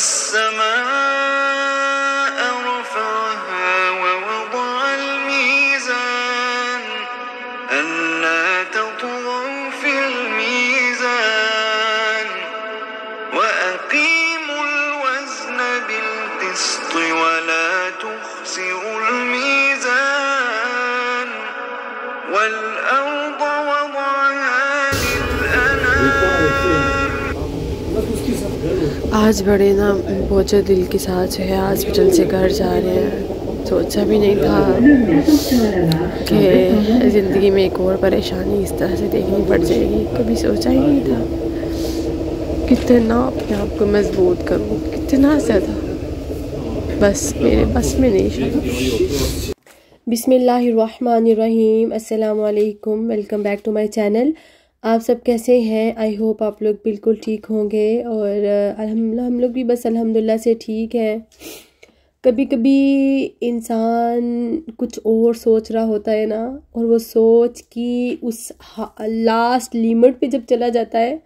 السماء आज बड़े ना पहुँचे दिल के साथ जो है हॉस्पिटल से घर जा रहे हैं सोचा भी नहीं था कि ज़िंदगी में एक और परेशानी इस तरह से देखनी पड़ जाएगी कभी सोचा ही नहीं था कितना अपने आप को मजबूत करूँ कितना ज़्यादा बस मेरे बस में नहीं शायद बिसमीम अल्लाम welcome back to my channel आप सब कैसे हैं आई होप आप लोग बिल्कुल ठीक होंगे और अलहमदिल्ला हम लोग भी बस अलहमदिल्ला से ठीक हैं कभी कभी इंसान कुछ और सोच रहा होता है ना और वो सोच कि उस लास्ट लिमिट पे जब चला जाता है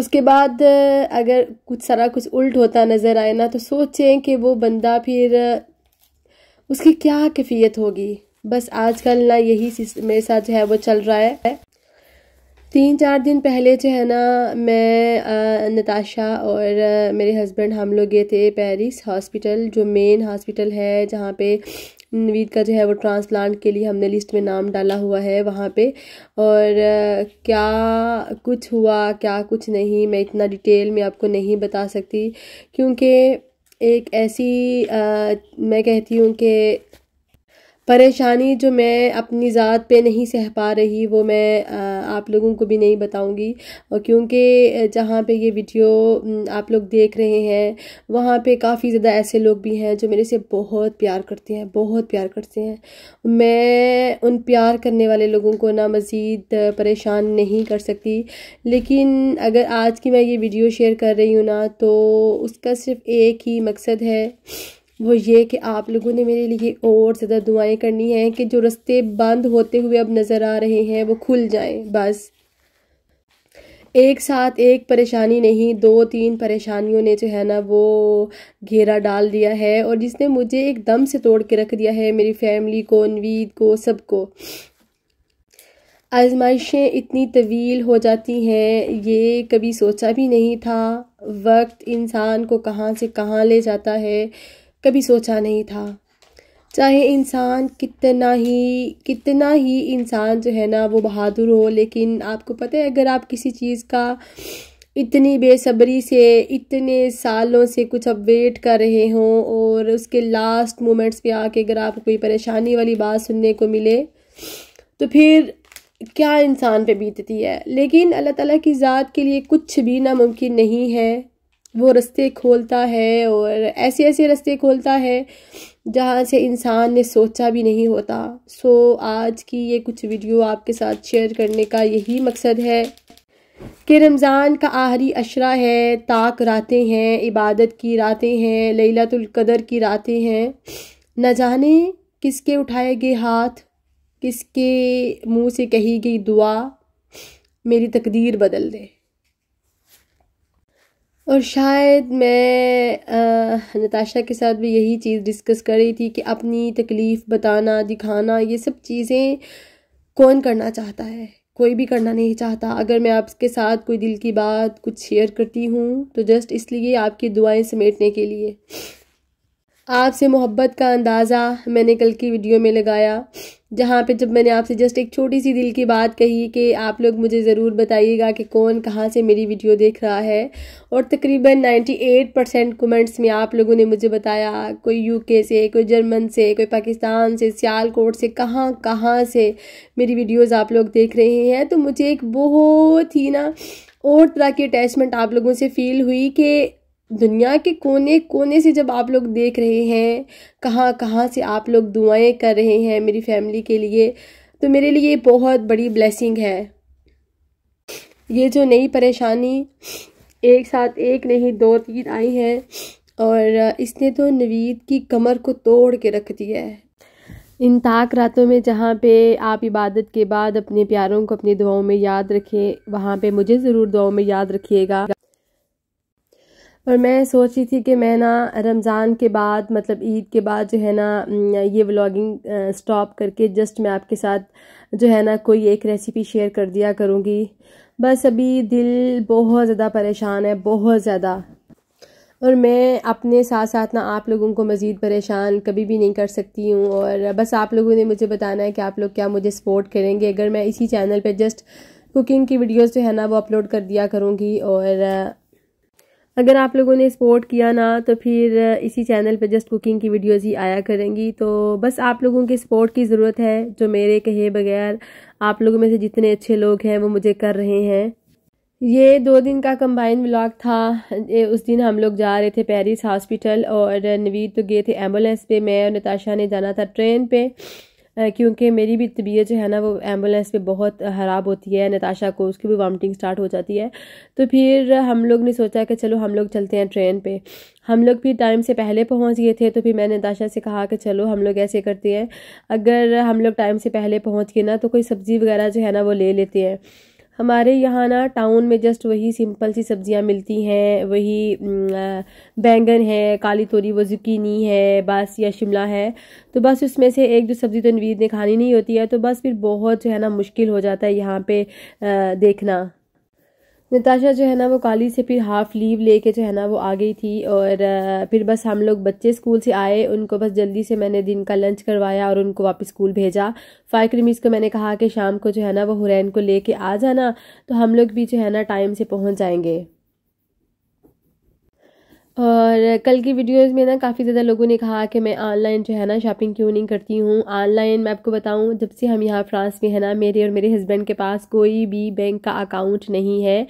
उसके बाद अगर कुछ सारा कुछ उल्ट होता नज़र आए ना तो सोचें कि वो बंदा फिर उसकी क्या कैफियत होगी बस आजकल ना यही मेरे साथ जो है वो चल रहा है तीन चार दिन पहले जो है ना मैं नताशा और मेरे हस्बैंड हम लोग गए थे पेरिस हॉस्पिटल जो मेन हॉस्पिटल है जहाँ पे नवीद का जो है वो ट्रांसप्लांट के लिए हमने लिस्ट में नाम डाला हुआ है वहाँ पे और क्या कुछ हुआ क्या कुछ नहीं मैं इतना डिटेल में आपको नहीं बता सकती क्योंकि एक ऐसी आ, मैं कहती हूँ कि परेशानी जो मैं अपनी ज़ात पे नहीं सह पा रही वो मैं आप लोगों को भी नहीं बताऊंगी और क्योंकि जहाँ पे ये वीडियो आप लोग देख रहे हैं वहाँ पे काफ़ी ज़्यादा ऐसे लोग भी हैं जो मेरे से बहुत प्यार करते हैं बहुत प्यार करते हैं मैं उन प्यार करने वाले लोगों को ना मज़ीद परेशान नहीं कर सकती लेकिन अगर आज की मैं ये वीडियो शेयर कर रही हूँ ना तो उसका सिर्फ़ एक ही मकसद है वो ये कि आप लोगों ने मेरे लिए और ज़्यादा दुआएं करनी हैं कि जो रास्ते बंद होते हुए अब नज़र आ रहे हैं वो खुल जाएं बस एक साथ एक परेशानी नहीं दो तीन परेशानियों ने जो है ना वो घेरा डाल दिया है और जिसने मुझे एकदम से तोड़ के रख दिया है मेरी फैमिली को नवीद को सबको आजमाइशें इतनी तवील हो जाती हैं ये कभी सोचा भी नहीं था वक्त इंसान को कहाँ से कहाँ ले जाता है कभी सोचा नहीं था चाहे इंसान कितना ही कितना ही इंसान जो है ना वो बहादुर हो लेकिन आपको पता है अगर आप किसी चीज़ का इतनी बेसब्री से इतने सालों से कुछ अब वेट कर रहे हों और उसके लास्ट मोमेंट्स पे आके अगर आपको कोई परेशानी वाली बात सुनने को मिले तो फिर क्या इंसान पे बीतती है लेकिन अल्लाह ताला की ज़ात के लिए कुछ भी नामुमकिन नहीं है वो रास्ते खोलता है और ऐसे ऐसे रास्ते खोलता है जहाँ से इंसान ने सोचा भी नहीं होता सो आज की ये कुछ वीडियो आपके साथ शेयर करने का यही मकसद है कि रमज़ान का आहरी अशरा है ताक रातें हैं इबादत की रातें हैं लैलतुल्कदर की रातें हैं न जाने किसके उठाए गए हाथ किसके मुंह से कही गई दुआ मेरी तकदीर बदल दे और शायद मैं नताशा के साथ भी यही चीज़ डिस्कस कर रही थी कि अपनी तकलीफ़ बताना दिखाना ये सब चीज़ें कौन करना चाहता है कोई भी करना नहीं चाहता अगर मैं आपके साथ कोई दिल की बात कुछ शेयर करती हूँ तो जस्ट इसलिए आपकी दुआएं समेटने के लिए आपसे मोहब्बत का अंदाज़ा मैंने कल की वीडियो में लगाया जहाँ पे जब मैंने आपसे जस्ट एक छोटी सी दिल की बात कही कि आप लोग मुझे ज़रूर बताइएगा कि कौन कहाँ से मेरी वीडियो देख रहा है और तकरीबन एट परसेंट कमेंट्स में आप लोगों ने मुझे बताया कोई यूके से कोई जर्मन से कोई पाकिस्तान से सियालकोट से कहाँ कहाँ से मेरी वीडियोज़ आप लोग देख रहे हैं तो मुझे एक बहुत ही ना और तरह की अटैचमेंट आप लोगों से फ़ील हुई कि दुनिया के कोने कोने से जब आप लोग देख रहे हैं कहाँ कहाँ से आप लोग दुआएं कर रहे हैं मेरी फैमिली के लिए तो मेरे लिए बहुत बड़ी ब्लेसिंग है ये जो नई परेशानी एक साथ एक नहीं दो तीन आई है और इसने तो नवीद की कमर को तोड़ के रख दिया है इन ताक रातों में जहाँ पे आप इबादत के बाद अपने प्यारों को अपनी दुआओं में याद रखें वहाँ पे मुझे ज़रूर दुआओं में याद रखिएगा और मैं सोच रही थी कि मैं ना रमज़ान के बाद मतलब ईद के बाद जो है ना ये व्लॉगिंग स्टॉप करके जस्ट मैं आपके साथ जो है ना कोई एक रेसिपी शेयर कर दिया करूँगी बस अभी दिल बहुत ज़्यादा परेशान है बहुत ज़्यादा और मैं अपने साथ साथ ना आप लोगों को मज़ीद परेशान कभी भी नहीं कर सकती हूँ और बस आप लोगों ने मुझे बताना है कि आप लोग क्या मुझे सपोर्ट करेंगे अगर मैं इसी चैनल पे जस्ट कुकिंग की वीडियोस जो है ना वो अपलोड कर दिया करूँगी और अगर आप लोगों ने सपोर्ट किया ना तो फिर इसी चैनल पे जस्ट कुकिंग की वीडियोस ही आया करेंगी तो बस आप लोगों के सपोर्ट की ज़रूरत है जो मेरे कहे बगैर आप लोगों में से जितने अच्छे लोग हैं वो मुझे कर रहे हैं ये दो दिन का कंबाइन व्लॉग था उस दिन हम लोग जा रहे थे पेरिस हॉस्पिटल और नवीद तो गए थे एम्बुलेंस पे मैं और नताशा ने जाना था ट्रेन पर क्योंकि मेरी भी तबीयत जो है ना वो एम्बुलेंस पे बहुत ख़राब होती है नताशा को उसकी भी वामटिंग स्टार्ट हो जाती है तो फिर हम लोग ने सोचा कि चलो हम लोग चलते हैं ट्रेन पे हम लोग भी टाइम से पहले पहुंच गए थे तो फिर मैंने नताशा से कहा कि चलो हम लोग ऐसे करते हैं अगर हम लोग टाइम से पहले पहुँच गए ना तो कोई सब्ज़ी वगैरह जो है ना वो ले लेते हैं हमारे यहाँ ना टाउन में जस्ट वही सिंपल सी सब्जियाँ मिलती हैं वही बैंगन है काली तोरी वो जुकीनी है बस या शिमला है तो बस उसमें से एक दो सब्ज़ी तो तनवीर ने खानी नहीं होती है तो बस फिर बहुत जो है ना मुश्किल हो जाता है यहाँ पे देखना नताशा जो है ना वो काली से फिर हाफ लीव लेके जो है ना वो आ गई थी और फिर बस हम लोग बच्चे स्कूल से आए उनको बस जल्दी से मैंने दिन का लंच करवाया और उनको वापस स्कूल भेजा फ़ायकर क्रीमीज को मैंने कहा कि शाम को जो है ना वो हुरैन को लेके आ जाना तो हम लोग भी जो है ना टाइम से पहुंच जाएंगे और कल की वीडियोस में ना काफ़ी ज़्यादा लोगों ने कहा कि मैं ऑनलाइन जो है ना शॉपिंग क्यों नहीं करती हूँ ऑनलाइन मैं आपको बताऊँ जब से हम यहाँ फ्रांस में है ना मेरे और मेरे हस्बैंड के पास कोई भी बैंक का अकाउंट नहीं है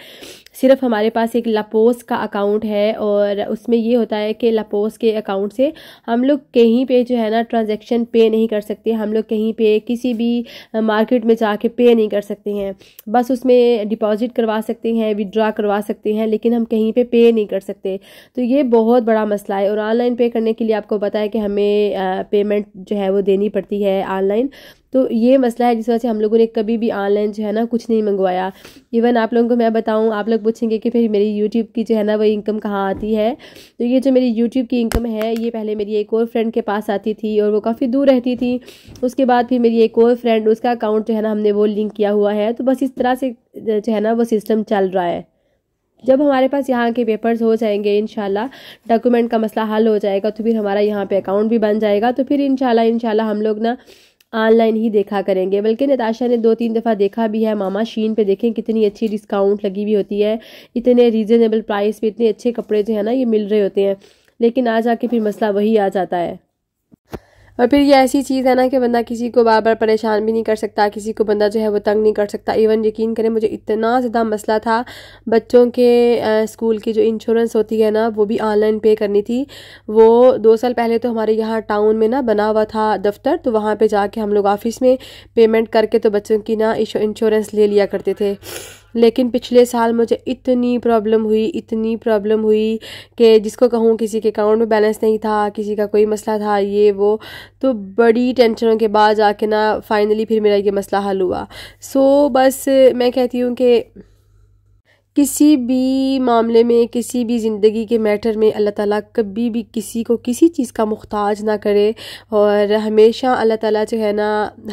सिर्फ हमारे पास एक लापोस का अकाउंट है और उसमें ये होता है कि लापोस के अकाउंट से हम लोग कहीं पर जो है ना ट्रांजेक्शन पे नहीं कर सकते हम लोग कहीं पर किसी भी मार्केट में जा पे नहीं कर सकते हैं बस उसमें डिपॉजिट करवा सकते हैं विदड्रा करवा सकते हैं लेकिन हम कहीं पे पे नहीं कर सकते तो ये ये बहुत बड़ा मसला है और ऑनलाइन पे करने के लिए आपको पता है कि हमें पेमेंट जो है वो देनी पड़ती है ऑनलाइन तो ये मसला है जिस वजह से हम लोगों ने कभी भी ऑनलाइन जो है ना कुछ नहीं मंगवाया इवन आप लोगों को मैं बताऊं आप लोग पूछेंगे कि फिर मेरी यूट्यूब की जो है ना वो इनकम कहाँ आती है तो ये जो मेरी यूट्यूब की इनकम है ये पहले मेरी एक और फ्रेंड के पास आती थी और वो काफ़ी दूर रहती थी उसके बाद फिर मेरी एक और फ्रेंड उसका अकाउंट जो है ना हमने वो लिंक किया हुआ है तो बस इस तरह से जो है ना वो सिस्टम चल रहा है जब हमारे पास यहाँ के पेपर्स हो जाएंगे इन डॉक्यूमेंट का मसला हल हो जाएगा तो फिर हमारा यहाँ पे अकाउंट भी बन जाएगा तो फिर इनशाला इनशाला हम लोग ना ऑनलाइन ही देखा करेंगे बल्कि नताशा ने दो तीन दफ़ा देखा भी है मामा शीन पे देखें कितनी अच्छी डिस्काउंट लगी हुई होती है इतने रीज़नेबल प्राइस पे इतने अच्छे कपड़े जो है ना ये मिल रहे होते हैं लेकिन आ जाके फिर मसला वही आ जाता है और फिर ये ऐसी चीज़ है ना कि बंदा किसी को बार बार परेशान भी नहीं कर सकता किसी को बंदा जो है वो तंग नहीं कर सकता इवन यकीन करें मुझे इतना ज़्यादा मसला था बच्चों के आ, स्कूल की जो इंश्योरेंस होती है ना वो भी ऑनलाइन पे करनी थी वो दो साल पहले तो हमारे यहाँ टाउन में ना बना हुआ था दफ्तर तो वहाँ पर जाके हम लोग ऑफिस में पेमेंट करके तो बच्चों की ना इंश्योरेंस ले लिया करते थे लेकिन पिछले साल मुझे इतनी प्रॉब्लम हुई इतनी प्रॉब्लम हुई कि जिसको कहूँ किसी के अकाउंट में बैलेंस नहीं था किसी का कोई मसला था ये वो तो बड़ी टेंशनों के बाद जाके ना फाइनली फिर मेरा ये मसला हल हुआ सो so, बस मैं कहती हूँ कि किसी भी मामले में किसी भी ज़िंदगी के मैटर में अल्लाह ताला कभी भी किसी को किसी चीज़ का मुख्ताज ना करे और हमेशा अल्लाह ताला जो है ना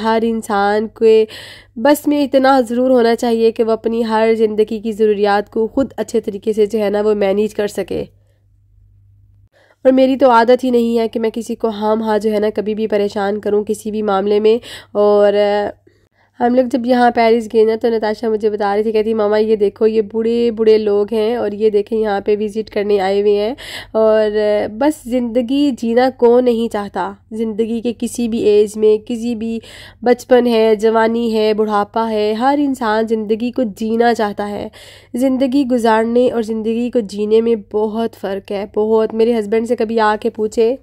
हर इंसान के बस में इतना ज़रूर होना चाहिए कि वह अपनी हर ज़िंदगी की ज़रूरियात को ख़ुद अच्छे तरीके से जो है ना वो मैनेज कर सके और मेरी तो आदत ही नहीं है कि मैं किसी को हाम हाँ जो है ना कभी भी परेशान करूँ किसी भी मामले में और हम लोग जब यहाँ पेरिस गए ना तो नताशा मुझे बता रही थी कहती मामा ये देखो ये बूढ़े बूढ़े लोग हैं और ये देखें यहाँ पे विज़िट करने आए हुए हैं और बस ज़िंदगी जीना कौन नहीं चाहता ज़िंदगी के किसी भी एज में किसी भी बचपन है जवानी है बुढ़ापा है हर इंसान ज़िंदगी को जीना चाहता है ज़िंदगी गुजारने और ज़िंदगी को जीने में बहुत फ़र्क है बहुत मेरे हस्बैंड से कभी आके पूछे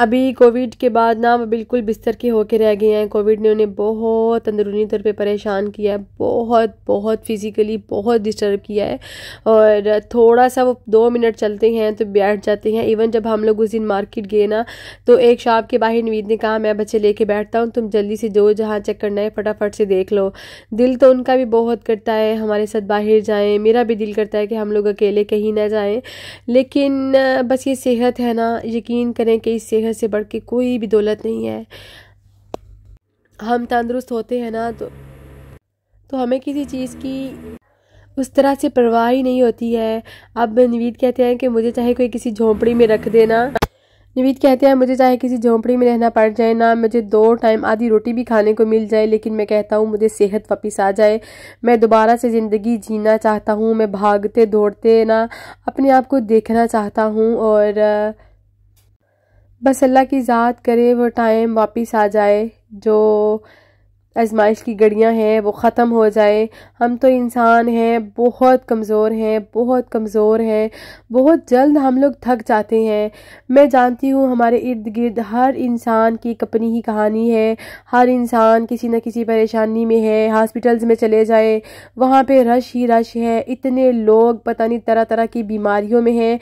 अभी कोविड के बाद ना वो बिल्कुल बिस्तर के होके रह गए हैं कोविड ने उन्हें बहुत अंदरूनी तौर पे परेशान किया है बहुत बहुत फिज़िकली बहुत डिस्टर्ब किया है और थोड़ा सा वो दो मिनट चलते हैं तो बैठ जाते हैं इवन जब हम लोग उस दिन मार्केट गए ना तो एक शॉप के बाहर नवीद ने कहा मैं बच्चे लेके बैठता हूँ तुम जल्दी से जो जहाँ चेक करना है फटाफट से देख लो दिल तो उनका भी बहुत करता है हमारे साथ बाहर जाएँ मेरा भी दिल करता है कि हम लोग अकेले कहीं ना जाएँ लेकिन बस ये सेहत है ना यकीन करें कि इस सेहत तरह से बढ़ के कोई भी दौलत नहीं है हम तंदुरुस्त होते हैं ना तो तो हमें किसी चीज़ की उस तरह से परवाह ही नहीं होती है अब नवीद कहते हैं कि मुझे चाहे कोई किसी झोंपड़ी में रख देना नवीद कहते हैं मुझे चाहे किसी झोंपड़ी में रहना पड़ जाए ना मुझे दो टाइम आधी रोटी भी खाने को मिल जाए लेकिन मैं कहता हूँ मुझे सेहत वापस आ जाए मैं दोबारा से ज़िंदगी जीना चाहता हूँ मैं भागते दौड़ते ना अपने आप को देखना चाहता हूँ और बस अल्लाह की ज़ात करे वो टाइम वापस आ जाए जो आजमाइश की गड़ियाँ हैं वो ख़त्म हो जाए हम तो इंसान हैं बहुत कमज़ोर हैं बहुत कमज़ोर हैं बहुत जल्द हम लोग थक जाते हैं मैं जानती हूँ हमारे इर्द गिर्द हर इंसान की अपनी ही कहानी है हर इंसान किसी न किसी परेशानी में है हॉस्पिटल्स में चले जाए वहाँ पे रश ही रश है इतने लोग पता नहीं तरह तरह की बीमारियों में हैं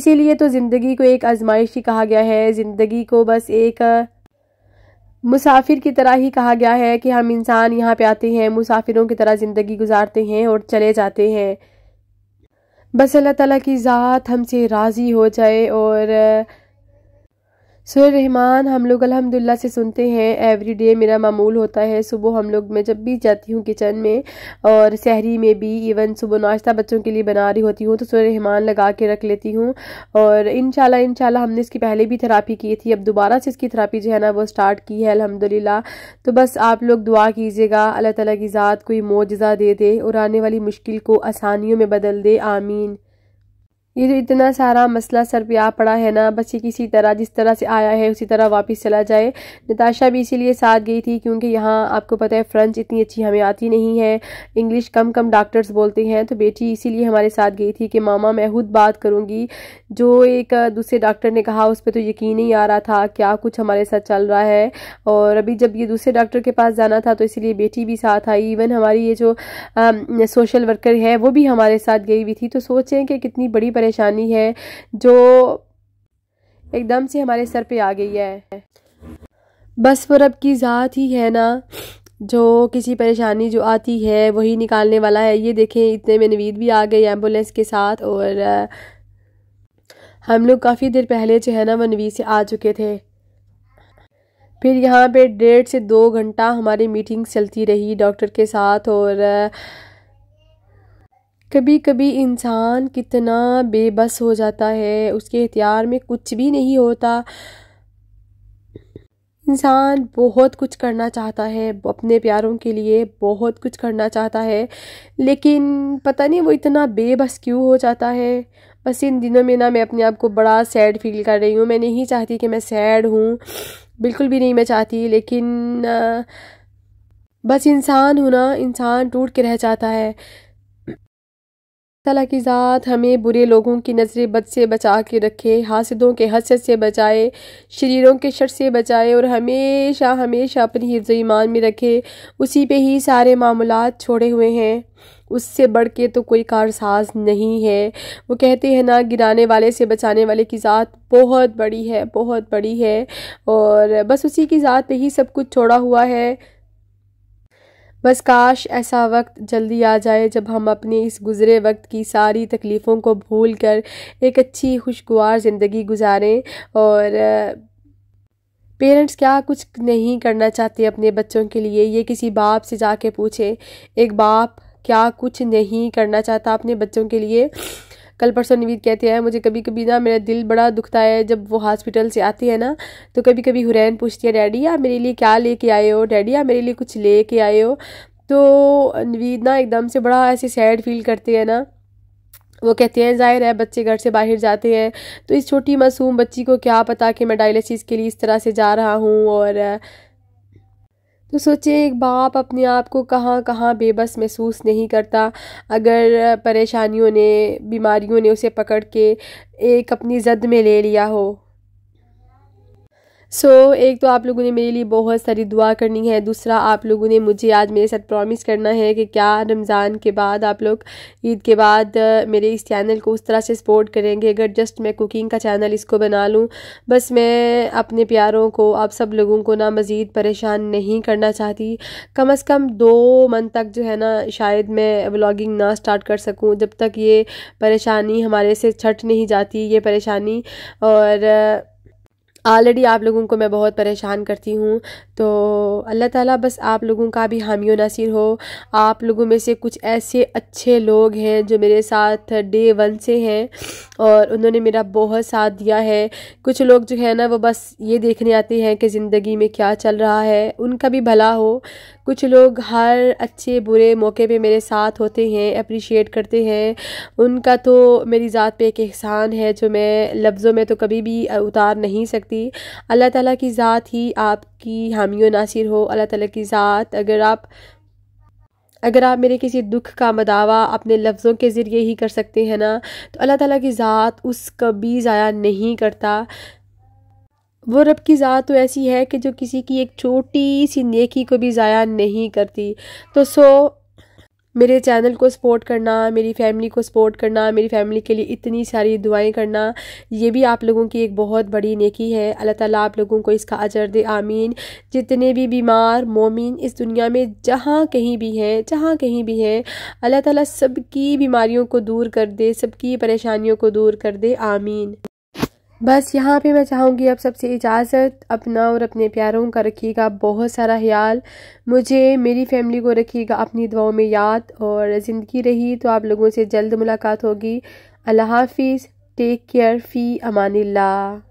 इसीलिए तो ज़िंदगी को एक आजमाइश ही कहा गया है ज़िंदगी को बस एक मुसाफिर की तरह ही कहा गया है कि हम इंसान यहाँ पे आते हैं मुसाफिरों की तरह ज़िंदगी गुजारते हैं और चले जाते हैं बस अल्लाह ताला की ज़ात हमसे राज़ी हो जाए और सुर रहमान हम लोग अलहमदिल्ला से सुनते हैं एवरी डे मेरा मामूल होता है सुबह हम लोग मैं जब भी जाती हूँ किचन में और शहरी में भी इवन सुबह नाश्ता बच्चों के लिए बना रही होती हूँ तो सुर रहमान लगा के रख लेती हूँ और इन शाला हमने इसकी पहले भी थेरापी की थी अब दोबारा से इसकी थेरापी जो है ना वो स्टार्ट की है अलहमदिल्ला तो बस आप लोग दुआ कीजिएगा अल्लाह तला की ज़ात कोई मोजा दे दे और आने वाली मुश्किल को आसानियों में बदल दे आमीन ये जो इतना सारा मसला सर पे आ पड़ा है ना बस ये किसी तरह जिस तरह से आया है उसी तरह वापस चला जाए नताशा भी इसीलिए साथ गई थी क्योंकि यहाँ आपको पता है फ्रेंच इतनी अच्छी हमें आती नहीं है इंग्लिश कम कम डॉक्टर्स बोलते हैं तो बेटी इसीलिए हमारे साथ गई थी कि मामा मैं खुद बात करूँगी जो एक दूसरे डॉक्टर ने कहा उस पर तो यकीन ही आ रहा था क्या कुछ हमारे साथ चल रहा है और अभी जब ये दूसरे डॉक्टर के पास जाना था तो इसीलिए बेटी भी साथ आई इवन हमारी ये जो सोशल वर्कर है वो भी हमारे साथ गई हुई थी तो सोचें कि कितनी बड़ी परेशानी है जो एकदम से हमारे सर पे आ गई है बस वो रब की ज़ात ही है ना जो किसी परेशानी जो आती है वही निकालने वाला है ये देखें इतने में नवीद भी आ गई एम्बुलेंस के साथ और हम लोग काफ़ी देर पहले जो है ना वो नवीद से आ चुके थे फिर यहाँ पे डेढ़ से दो घंटा हमारी मीटिंग चलती रही डॉक्टर के साथ और कभी कभी इंसान कितना बेबस हो जाता है उसके हथियार में कुछ भी नहीं होता इंसान बहुत कुछ करना चाहता है अपने प्यारों के लिए बहुत कुछ करना चाहता है लेकिन पता नहीं वो इतना बेबस क्यों हो जाता है बस इन दिनों में ना मैं अपने आप को बड़ा सैड फील कर रही हूँ मैं नहीं चाहती कि मैं सैड हूँ बिल्कुल भी नहीं मैं चाहती लेकिन बस इंसान होना इंसान टूट के रह जाता है तला की ज़ात हमें बुरे लोगों की नज़रें बद से बचा के रखे हासिदों के हसद से बचाए शरीरों के शर से बचाए और हमेशा हमेशा अपनी हिफ्ज़ ईमान में रखे उसी पे ही सारे मामलात छोड़े हुए हैं उससे बढ़ के तो कोई कारसाज नहीं है वो कहते हैं ना गिराने वाले से बचाने वाले की ज़ात बहुत बड़ी है बहुत बड़ी है और बस उसी की ज़ात पे ही सब कुछ छोड़ा हुआ है बस काश ऐसा वक्त जल्दी आ जाए जब हम अपने इस गुज़रे वक्त की सारी तकलीफ़ों को भूल कर एक अच्छी खुशगवार ज़िंदगी गुजारें और पेरेंट्स क्या कुछ नहीं करना चाहते अपने बच्चों के लिए ये किसी बाप से जाके पूछें एक बाप क्या कुछ नहीं करना चाहता अपने बच्चों के लिए कल परसों निवीद कहते हैं मुझे कभी कभी ना मेरा दिल बड़ा दुखता है जब वो हॉस्पिटल से आती है ना तो कभी कभी हुरैन पूछती है डैडी आप मेरे लिए क्या लेके आए हो डैडी आप मेरे लिए कुछ लेके आए हो तो नवीद ना एकदम से बड़ा ऐसे सैड फील करते हैं ना वो कहते हैं जाहिर है बच्चे घर से बाहर जाते हैं तो इस छोटी मासूम बच्ची को क्या पता कि मैं डायलिसिस के लिए इस तरह से जा रहा हूँ और तो सोचिए एक बाप अपने आप को कहाँ कहाँ बेबस महसूस नहीं करता अगर परेशानियों ने बीमारियों ने उसे पकड़ के एक अपनी ज़द में ले लिया हो सो so, एक तो आप लोगों ने मेरे लिए बहुत सारी दुआ करनी है दूसरा आप लोगों ने मुझे आज मेरे साथ प्रॉमिस करना है कि क्या रमज़ान के बाद आप लोग ईद के बाद मेरे इस चैनल को उस तरह से सपोर्ट करेंगे अगर जस्ट मैं कुकिंग का चैनल इसको बना लूँ बस मैं अपने प्यारों को आप सब लोगों को ना मज़ीद परेशान नहीं करना चाहती कम अज़ कम दो मंथ तक जो है ना शायद मैं ब्लॉगिंग ना स्टार्ट कर सकूँ जब तक ये परेशानी हमारे से छट नहीं जाती ये परेशानी और ऑलरेडी आप लोगों को मैं बहुत परेशान करती हूँ तो अल्लाह ताला बस आप लोगों का भी हामी नसीर हो आप लोगों में से कुछ ऐसे अच्छे लोग हैं जो मेरे साथ डे वन से हैं और उन्होंने मेरा बहुत साथ दिया है कुछ लोग जो है ना वो बस ये देखने आते हैं कि ज़िंदगी में क्या चल रहा है उनका भी भला हो कुछ लोग हर अच्छे बुरे मौके पे मेरे साथ होते हैं अप्रिशिएट करते हैं उनका तो मेरी ज़ात पे एक एहसान है जो मैं लफ्ज़ों में तो कभी भी उतार नहीं सकती अल्लाह ताला की ज़ात ही आपकी हामी नासिर हो अल्लाह ताला की ज़ात अगर आप अगर आप मेरे किसी दुख का मदावा अपने लफ्ज़ों के ज़रिए ही कर सकते हैं ना तो अल्लाह ताला की ज़ात उस कभी ज़ाया नहीं करता वो रब की ज़ात तो ऐसी है कि जो किसी की एक छोटी सी नेकी को भी ज़ाया नहीं करती तो सो मेरे चैनल को सपोर्ट करना मेरी फैमिली को सपोर्ट करना मेरी फैमिली के लिए इतनी सारी दुआएं करना ये भी आप लोगों की एक बहुत बड़ी नेकी है अल्लाह ताला आप लोगों को इसका अजर दे आमीन जितने भी बीमार मोमिन इस दुनिया में जहाँ कहीं भी हैं जहाँ कहीं भी हैं अल्लाह ताला सबकी बीमारियों को दूर कर दे सबकी परेशानियों को दूर कर दे आमीन बस यहाँ पे मैं चाहूँगी आप सबसे इजाज़त अपना और अपने प्यारों का रखिएगा बहुत सारा ख्याल मुझे मेरी फैमिली को रखिएगा अपनी दुआओं में याद और ज़िंदगी रही तो आप लोगों से जल्द मुलाकात होगी अल्लाह हाफिज़ टेक केयर फ़ी अमानिल्ला